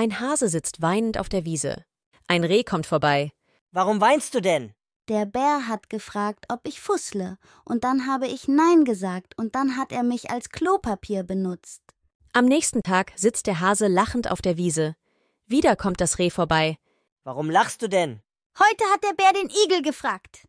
Ein Hase sitzt weinend auf der Wiese. Ein Reh kommt vorbei. Warum weinst du denn? Der Bär hat gefragt, ob ich fussle, und dann habe ich Nein gesagt, und dann hat er mich als Klopapier benutzt. Am nächsten Tag sitzt der Hase lachend auf der Wiese. Wieder kommt das Reh vorbei. Warum lachst du denn? Heute hat der Bär den Igel gefragt.